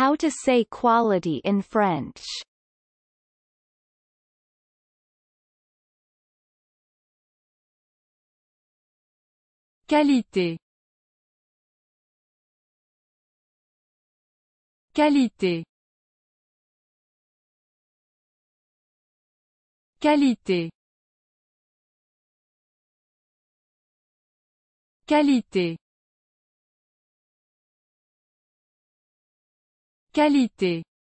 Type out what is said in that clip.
How to say quality in French Qualité Qualité Qualité Qualité Qualité